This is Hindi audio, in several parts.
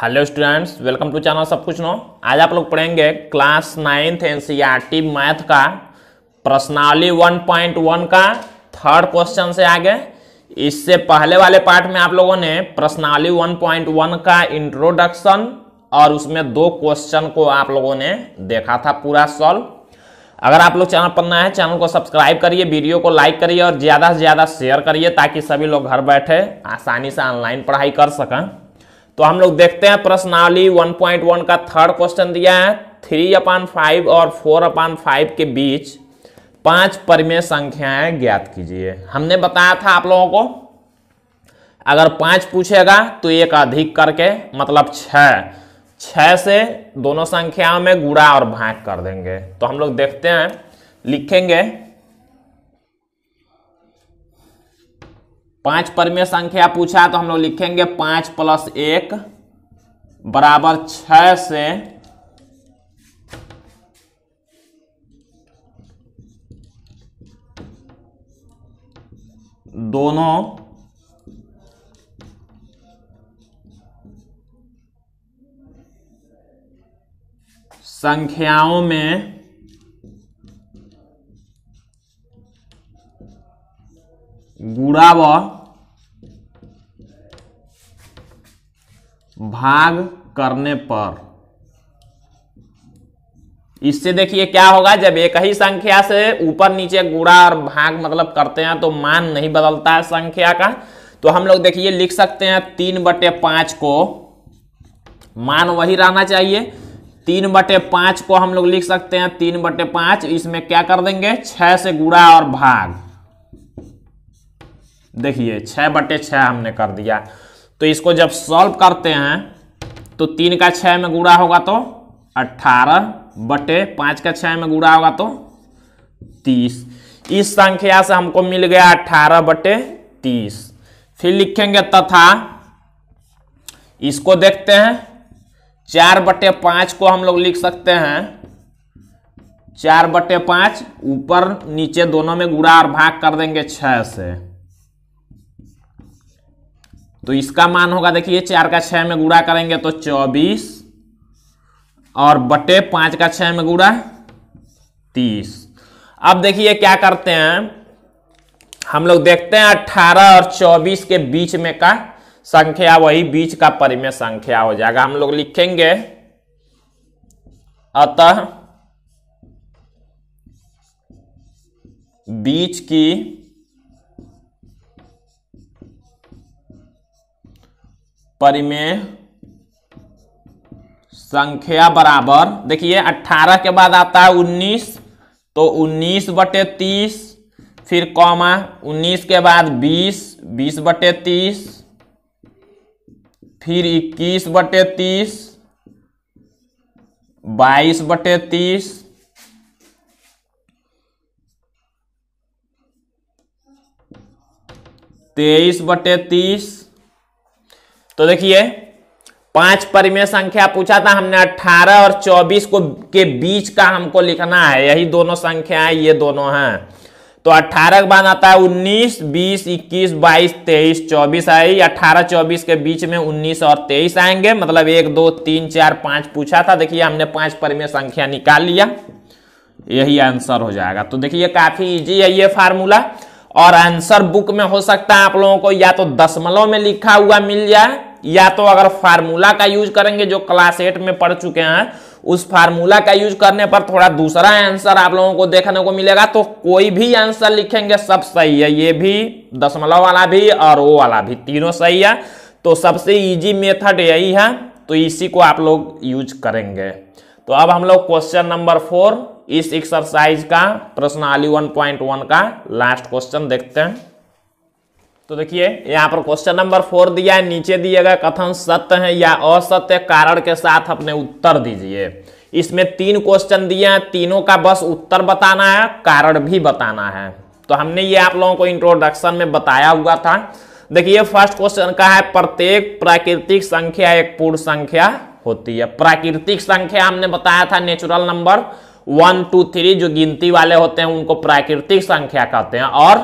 hello students welcome to channel सब कुछ नो आज आप लोग पढ़ेंगे क्लास नाइन्थ एनसीईआरटी मैथ का प्रश्नावली 1.1 का थर्ड क्वेश्चन से आगे इससे पहले वाले पार्ट में आप लोगों ने प्रश्नावली 1.1 का इंट्रोडक्शन और उसमें दो क्वेश्चन को आप लोगों ने देखा था पूरा सॉल्व अगर आप लोग चैनल पर नए हैं चैनल को सब्सक्राइब करिए वीडियो को लाइक करिए और ज़्यादा से ज़्यादा शेयर करिए ताकि सभी लोग घर बैठे आसानी से ऑनलाइन पढ़ाई कर सकें तो हम लोग देखते हैं प्रश्नावली 1.1 का थर्ड क्वेश्चन दिया है थ्री अपान फाइव और फोर अपान फाइव के बीच पांच परिमेय संख्याएं ज्ञात कीजिए हमने बताया था आप लोगों को अगर पांच पूछेगा तो एक अधिक करके मतलब छ छह से दोनों संख्याओं में गुड़ा और भाग कर देंगे तो हम लोग देखते हैं लिखेंगे पांच परमे संख्या पूछा तो हम लोग लिखेंगे पांच प्लस एक बराबर छ से दोनों संख्याओं में गुड़ा भाग करने पर इससे देखिए क्या होगा जब एक ही संख्या से ऊपर नीचे गुड़ा और भाग मतलब करते हैं तो मान नहीं बदलता है संख्या का तो हम लोग देखिए लिख सकते हैं तीन बटे पांच को मान वही रहना चाहिए तीन बटे पांच को हम लोग लिख सकते हैं तीन बटे पांच इसमें क्या कर देंगे छह से गुड़ा और भाग देखिए छः बटे छः हमने कर दिया तो इसको जब सॉल्व करते हैं तो तीन का छः में गुड़ा होगा तो अट्ठारह बटे पाँच का छः में गुड़ा होगा तो तीस इस संख्या से हमको मिल गया अट्ठारह बटे तीस फिर लिखेंगे तथा इसको देखते हैं चार बटे पाँच को हम लोग लिख सकते हैं चार बटे पाँच ऊपर नीचे दोनों में गुड़ा और भाग कर देंगे छः से तो इसका मान होगा देखिए चार का छह में गुड़ा करेंगे तो चौबीस और बटे पांच का छह में गुड़ा तीस अब देखिए क्या करते हैं हम लोग देखते हैं अट्ठारह और चौबीस के बीच में का संख्या वही बीच का परिमेय संख्या हो जाएगा हम लोग लिखेंगे अतः बीच की परिमेय संख्या बराबर देखिए 18 के बाद आता है 19 तो 19 बटे तीस फिर कॉमा 19 के बाद 20 20 बटे तीस फिर 21 बटे तीस बाईस बटे तीस तेईस बटे तीस तो देखिए पांच परिमेय संख्या पूछा था हमने 18 और 24 को के बीच का हमको लिखना है यही दोनों संख्याएं ये दोनों हैं तो 18 के बाद आता है 19, 20, 21, 22, 23, 24 आई 18, 24 के बीच में 19 और 23 आएंगे मतलब एक दो तीन चार पांच पूछा था देखिए हमने पांच परिमेय संख्या निकाल लिया यही आंसर हो जाएगा तो देखिए काफी इजी है ये फार्मूला और आंसर बुक में हो सकता है आप लोगों को या तो दसमलव में लिखा हुआ मिल जाए या तो अगर फार्मूला का यूज करेंगे जो क्लास एट में पढ़ चुके हैं उस फार्मूला का यूज करने पर थोड़ा दूसरा आंसर आप लोगों को देखने को मिलेगा तो कोई भी आंसर लिखेंगे सब सही है ये भी दशमलव वाला भी और वो वाला भी तीनों सही है तो सबसे इजी मेथड यही है तो इसी को आप लोग यूज करेंगे तो अब हम लोग क्वेश्चन नंबर फोर इस एक्सरसाइज का प्रश्न आली वन पॉइंट वन का लास्ट क्वेश्चन देखते हैं तो देखिए यहाँ पर क्वेश्चन नंबर फोर दिया है नीचे दिए गए कथन सत्य है या असत्य कारण के साथ अपने उत्तर दीजिए इसमें तीन क्वेश्चन दिए हैं तीनों का बस उत्तर बताना है कारण भी बताना है तो हमने ये आप लोगों को इंट्रोडक्शन में बताया हुआ था देखिए फर्स्ट क्वेश्चन का है प्रत्येक प्राकृतिक संख्या एक पूर्ण संख्या होती है प्राकृतिक संख्या हमने बताया था natural number one two three जो गिनती वाले होते हैं उनको प्राकृतिक संख्या कहते हैं और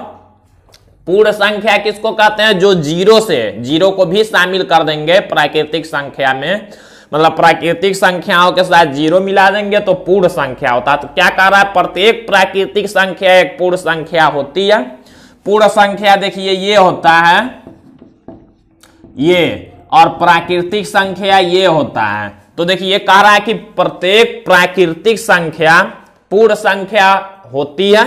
पूर्ण संख्या किसको कहते हैं जो जीरो से जीरो को भी शामिल कर देंगे प्राकृतिक संख्या में मतलब प्राकृतिक संख्याओं के साथ जीरो मिला देंगे तो पूर्ण संख्या होता है तो क्या कह रहा है प्रत्येक प्राकृतिक संख्या एक पूर्ण संख्या होती है पूर्ण संख्या देखिए ये होता है ये और प्राकृतिक संख्या ये होता है तो देखिए कह रहा है कि प्रत्येक प्राकृतिक संख्या पूर्ण संख्या होती है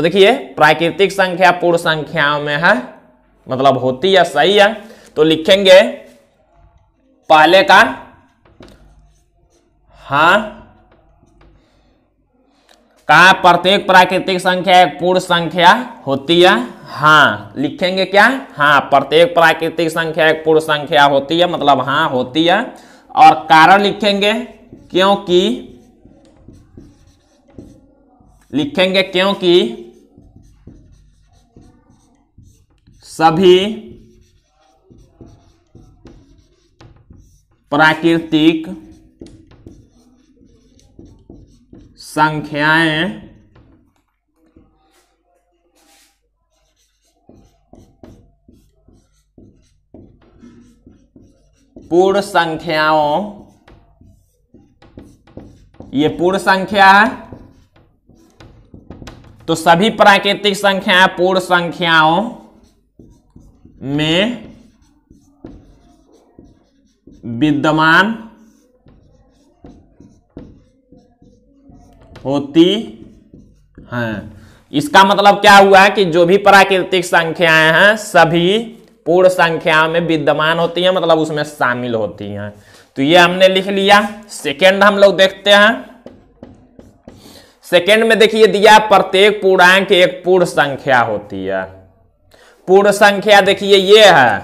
तो देखिए प्राकृतिक संख्या पूर्ण संख्याओं में है मतलब होती है सही है तो लिखेंगे पहले का हां का प्रत्येक प्राकृतिक संख्या एक पूर्ण संख्या होती है हाँ लिखेंगे क्या हाँ प्रत्येक प्राकृतिक संख्या एक पूर्ण संख्या होती है मतलब हाँ होती है और कारण लिखेंगे क्योंकि लिखेंगे क्योंकि सभी प्राकृतिक संख्याएं पूर्ण संख्याओं ये पूर्ण संख्या है तो सभी प्राकृतिक संख्याएं पूर्ण संख्याओं में विद्यमान होती हैं इसका मतलब क्या हुआ कि जो भी प्राकृतिक संख्याएं हैं सभी पूर्ण संख्या में विद्यमान होती हैं मतलब उसमें शामिल होती हैं तो ये हमने लिख लिया सेकेंड हम लोग देखते हैं सेकेंड में देखिए दिया प्रत्येक पूर्णांक एक पूर्ण संख्या होती है पूर्ण संख्या देखिए ये है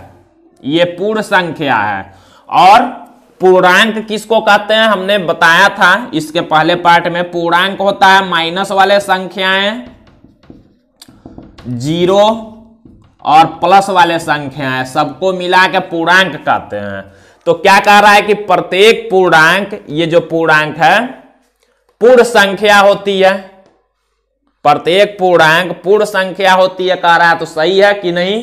ये पूर्ण संख्या है और पूर्णांक किसको कहते हैं हमने बताया था इसके पहले पार्ट में पूर्णांक होता है माइनस वाले संख्याएं जीरो और प्लस वाले संख्याएं सबको मिला के पूर्णांक कहते हैं तो क्या कह रहा है कि प्रत्येक पूर्णांक ये जो पूर्णांक है पूर्ण संख्या होती है प्रत्येक पूर्णांक पूर्ण संख्या होती है कह रहा है तो सही है कि नहीं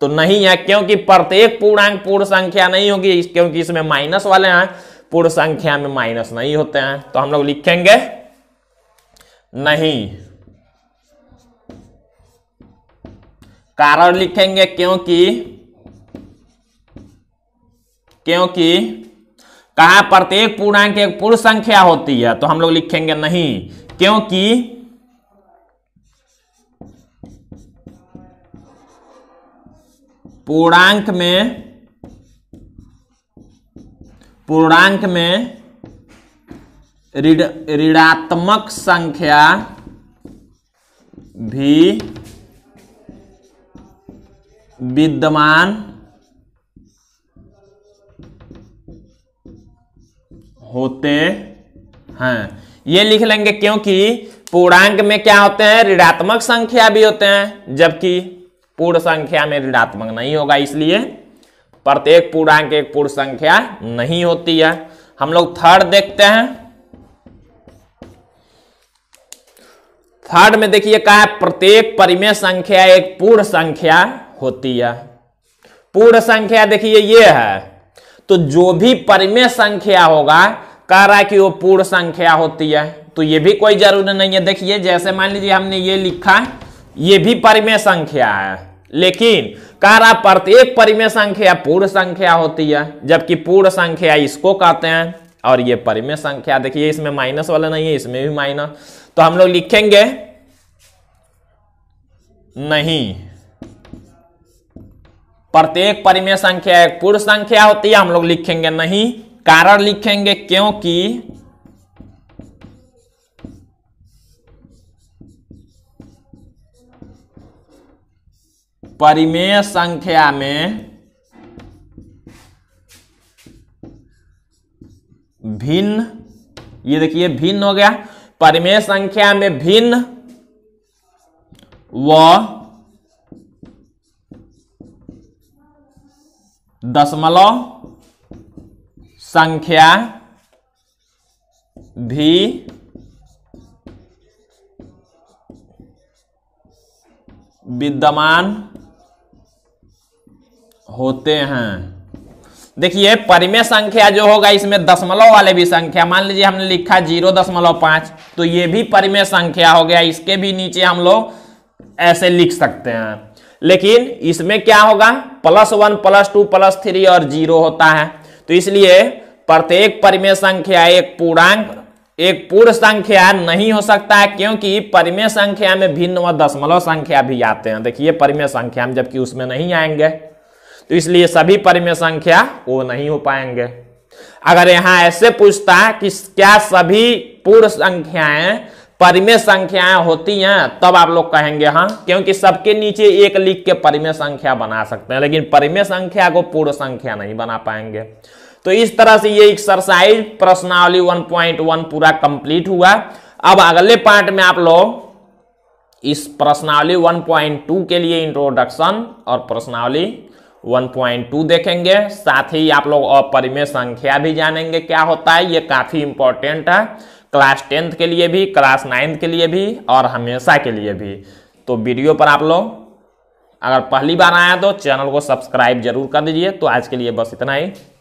तो नहीं है क्योंकि प्रत्येक पूर्णांक पूर्ण संख्या नहीं होगी क्योंकि इसमें माइनस वाले हैं पूर्ण संख्या में माइनस नहीं होते हैं तो हम लोग लिखेंगे नहीं कारण लिखेंगे क्योंकि क्योंकि कहा प्रत्येक पूर्णांक एक पूर्ण संख्या होती है तो हम लोग लिखेंगे नहीं क्योंकि पूर्णांक में पूर्णांक में ऋणात्मक ऋणात्मक संख्या भी विद्यमान होते हैं ये लिख लेंगे क्योंकि पूर्णांक में क्या होते हैं ऋणात्मक संख्या भी होते हैं जबकि पूर्ण संख्या में ऋणात्मक नहीं होगा इसलिए प्रत्येक पूर्णांक एक पूर्ण संख्या नहीं होती है हम लोग थर्ड देखते हैं थर्ड में देखिए कहा है प्रत्येक परिमेय संख्या एक पूर्ण संख्या होती है पूर्ण संख्या देखिए ये है तो जो भी परिमेय संख्या होगा कह रहा है कि वो पूर्ण संख्या होती है तो ये भी कोई जरूरी नहीं है देखिए जैसे मान लीजिए हमने ये लिखा ये भी परिमेय संख्या है लेकिन कारा प्रत्येक तो परिमेय संख्या पूर्ण संख्या होती है जबकि पूर्ण संख्या इसको कहते हैं और ये परिमेय संख्या देखिए इसमें माइनस वाला नहीं है इसमें भी माइनस तो हम लोग लिखेंगे नहीं प्रत्येक परिमेय संख्या एक पूर्ण संख्या होती है हम लोग लिखेंगे नहीं कारण लिखेंगे क्योंकि परिमेय संख्या में भिन्न ये देखिए भिन्न हो गया परिमेय संख्या में भिन्न व दशमलव संख्या भी विद्यमान होते हैं देखिए परिमेय संख्या जो होगा इसमें दशमलव वाले भी संख्या मान लीजिए हमने लिखा जीरो दशमलव पांच तो ये भी परिमेय संख्या हो गया इसके भी नीचे हम लोग ऐसे लिख सकते हैं लेकिन इसमें क्या होगा plus one plus two plus three और जीरो होता है तो इसलिए प्रत्येक परिमेय संख्या एक पूर्णांक एक पूर्ण संख्या नहीं हो सकता है क्योंकि परिमेय संख्या में भिन्न व दशमलव संख्या भी आते हैं देखिए परिमेय संख्या में जबकि उसमें नहीं आएंगे तो इसलिए सभी परिमेय संख्या वो नहीं हो पाएंगे अगर यहां ऐसे पूछता कि क्या सभी पूर्ण संख्याएं परिमेय संख्याएं होती हैं तब आप लोग कहेंगे हाँ क्योंकि सबके नीचे एक लिख के परिमेय संख्या बना सकते हैं लेकिन परिमेय संख्या को पूर्ण संख्या नहीं बना पाएंगे तो इस तरह से ये एक्सरसाइज प्रश्नावली 1.1 पूरा कंप्लीट हुआ अब अगले पार्ट में आप लोग इस प्रश्नावली 1.2 के लिए इंट्रोडक्शन और प्रश्नावली 1.2 देखेंगे साथ ही आप लोग अपरिमेय संख्या भी जानेंगे क्या होता है ये काफ़ी इंपॉर्टेंट है क्लास टेंथ के लिए भी क्लास नाइन्थ के लिए भी और हमेशा के लिए भी तो वीडियो पर आप लोग अगर पहली बार आया तो चैनल को सब्सक्राइब जरूर कर दीजिए तो आज के लिए बस इतना ही